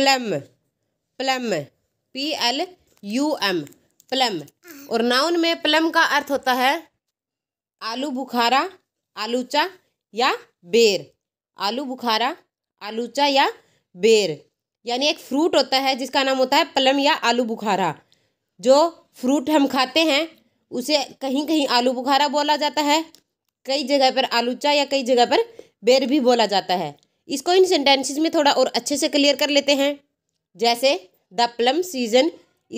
plum plum P L U M plum और noun में plum का अर्थ होता है आलू बुखारा आलूचा या बेर आलू बुखारा आलूचा या बेर यानी एक फ्रूट होता है जिसका नाम होता है प्लम या आलू बुखारा जो फ्रूट हम खाते हैं उसे कहीं कहीं आलू बुखारा बोला जाता है कई जगह पर आलूचा या कई जगह पर बेर भी बोला जाता है इसको इन सेंटेंसेस में थोड़ा और अच्छे से क्लियर कर लेते हैं जैसे the plum season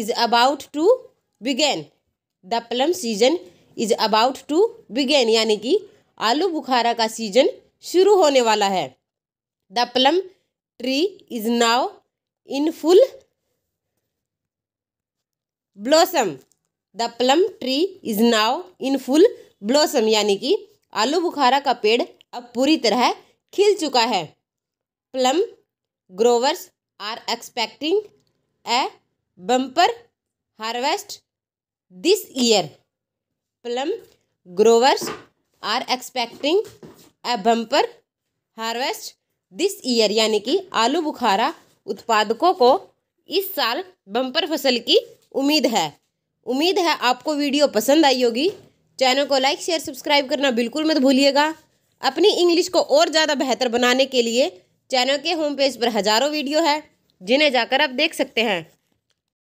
is about to begin the plum season is about to begin यानी कि आलू बुखारा का सीजन शुरू होने वाला है the plum tree is now in full blossom the plum tree is now in full blossom यानी कि आलू बुखारा का पेड़ अब पूरी तरह खिल चुका है plum growers are expecting a bumper harvest this year plum growers are expecting a bumper harvest this year यानी कि आलू बुखारा उत्पादकों को इस साल बम्पर फसल की उम्मीद है उम्मीद है आपको वीडियो पसंद आई होगी चैनल को लाइक शेयर सब्सक्राइब करना बिल्कुल मत भूलिएगा अपनी इंग्लिश को और ज़्यादा बेहतर बनाने के लिए चैनल के होम पेज पर हज़ारों वीडियो है जिन्हें जाकर आप देख सकते हैं